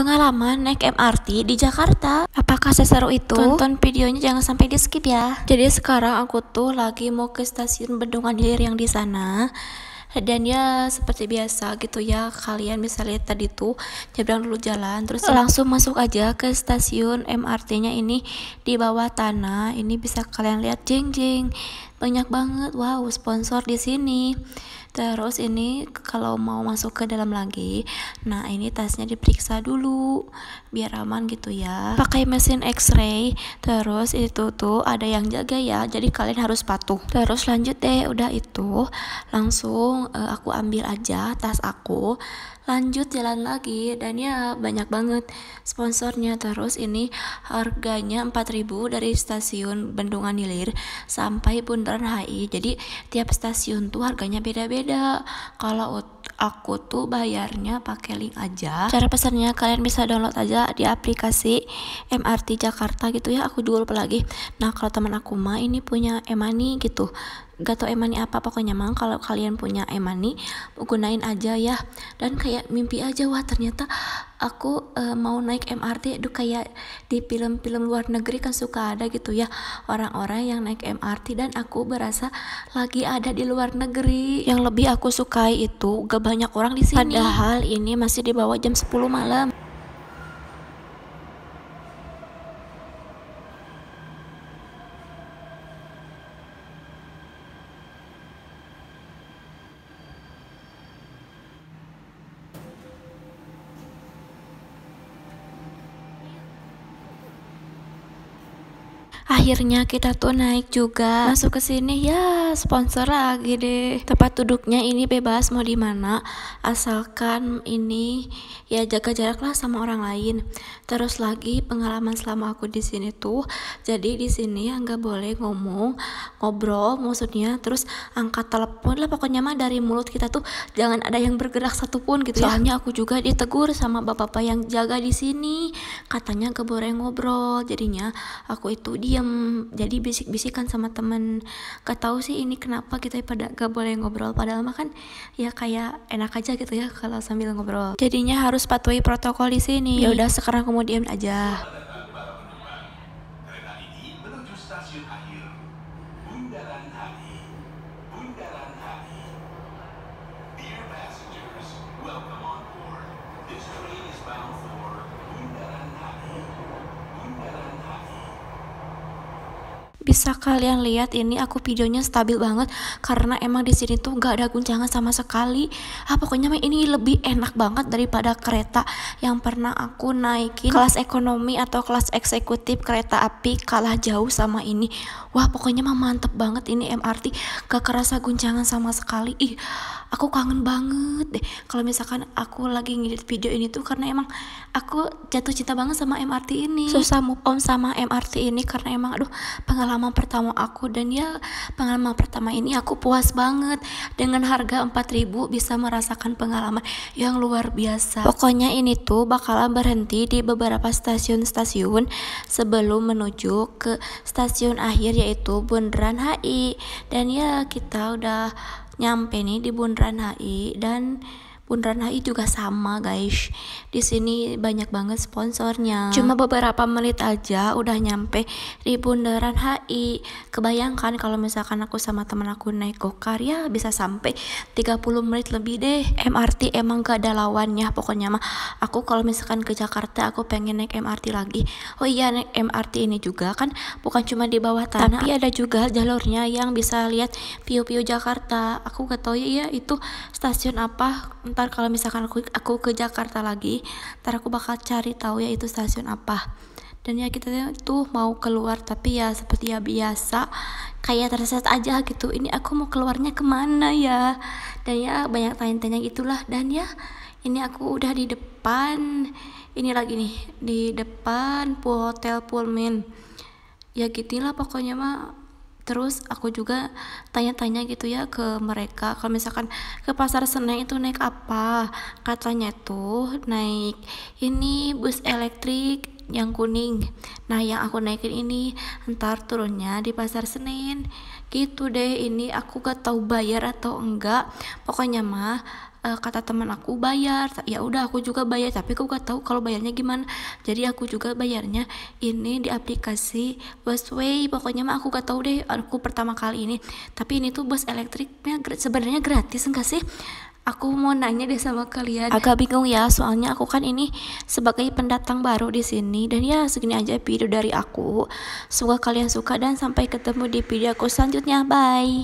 pengalaman naik MRT di Jakarta. Apakah seseru itu? Tonton videonya jangan sampai di skip ya. Jadi sekarang aku tuh lagi mau ke stasiun Bendungan Hilir yang di sana dan ya seperti biasa gitu ya kalian bisa lihat tadi tuh nyebrang dulu jalan terus oh. langsung masuk aja ke stasiun MRT-nya ini di bawah tanah ini bisa kalian lihat jeng jeng banyak banget wow sponsor di sini terus ini kalau mau masuk ke dalam lagi nah ini tasnya diperiksa dulu biar aman gitu ya pakai mesin x-ray terus itu tuh ada yang jaga ya jadi kalian harus patuh terus lanjut deh udah itu langsung uh, aku ambil aja tas aku lanjut jalan lagi dan ya banyak banget sponsornya terus ini harganya 4000 dari stasiun Bendungan Hilir sampai Bundaran HI jadi tiap stasiun tuh harganya beda-beda beda. Kalau aku tuh bayarnya pakai link aja. Cara pesannya kalian bisa download aja di aplikasi MRT Jakarta gitu ya. Aku dulu lupa lagi. Nah, kalau teman aku mah ini punya Emani gitu gak tau emani apa pokoknya mang kalau kalian punya emani gunain aja ya dan kayak mimpi aja wah ternyata aku e, mau naik MRT aduh kayak di film-film luar negeri kan suka ada gitu ya orang-orang yang naik MRT dan aku berasa lagi ada di luar negeri yang lebih aku sukai itu gak banyak orang di sini padahal ini masih di bawah jam 10 malam akhirnya kita tuh naik juga masuk ke sini ya sponsor lagi deh tempat duduknya ini bebas mau di mana asalkan ini ya jaga jarak lah sama orang lain terus lagi pengalaman selama aku di sini tuh jadi di sini ya nggak boleh ngomong ngobrol maksudnya terus angkat telepon lah pokoknya mah dari mulut kita tuh jangan ada yang bergerak satupun gitu ya. soalnya ya. aku juga ditegur sama bapak-bapak yang jaga di sini katanya gak boleh ngobrol jadinya aku itu diam jadi bisik-bisikan sama temen gak tahu sih ini kenapa kita pada gak boleh ngobrol padahal mah kan ya kayak enak aja gitu ya kalau sambil ngobrol jadinya harus patuhi protokol di sini ya hmm. udah sekarang kemudian aja bisa kalian lihat ini aku videonya stabil banget karena emang di sini tuh gak ada guncangan sama sekali ah pokoknya ini lebih enak banget daripada kereta yang pernah aku naikin kelas ekonomi atau kelas eksekutif kereta api kalah jauh sama ini wah pokoknya mah mantep banget ini MRT gak kerasa guncangan sama sekali ih aku kangen banget deh kalau misalkan aku lagi ngedit video ini tuh karena emang aku jatuh cinta banget sama MRT ini susah move on sama MRT ini karena emang aduh pengalaman pengalaman pertama aku dan ya pengalaman pertama ini aku puas banget dengan harga 4000 bisa merasakan pengalaman yang luar biasa pokoknya ini tuh bakalan berhenti di beberapa stasiun-stasiun sebelum menuju ke stasiun akhir yaitu Bundaran HI dan ya kita udah nyampe nih di Bundaran HI dan Bundaran HI juga sama guys. Di sini banyak banget sponsornya. Cuma beberapa menit aja udah nyampe di Bundaran HI. Kebayangkan kalau misalkan aku sama temen aku naik gokar ya bisa sampai 30 menit lebih deh. MRT emang gak ada lawannya pokoknya mah. Aku kalau misalkan ke Jakarta aku pengen naik MRT lagi. Oh iya naik MRT ini juga kan bukan cuma di bawah tanah tapi ada juga jalurnya yang bisa lihat pio-pio Jakarta. Aku gak tau ya, ya itu stasiun apa entah ntar kalau misalkan aku aku ke Jakarta lagi ntar aku bakal cari tahu ya itu stasiun apa dan ya kita tuh mau keluar tapi ya seperti ya biasa kayak tersesat aja gitu ini aku mau keluarnya kemana ya dan ya banyak tanya-tanya gitulah dan ya ini aku udah di depan ini lagi nih di depan hotel Pullman ya gitulah pokoknya mah terus aku juga tanya-tanya gitu ya ke mereka kalau misalkan ke pasar Senen itu naik apa katanya tuh naik ini bus elektrik yang kuning nah yang aku naikin ini ntar turunnya di pasar Senen gitu deh ini aku gak tahu bayar atau enggak pokoknya mah uh, kata teman aku bayar ya udah aku juga bayar tapi aku gak tahu kalau bayarnya gimana jadi aku juga bayarnya ini di aplikasi busway pokoknya mah aku gak tahu deh aku pertama kali ini tapi ini tuh bus elektriknya sebenarnya gratis enggak sih aku mau nanya deh sama kalian. Agak bingung ya, soalnya aku kan ini sebagai pendatang baru di sini dan ya segini aja video dari aku. Semoga kalian suka dan sampai ketemu di video aku selanjutnya. Bye.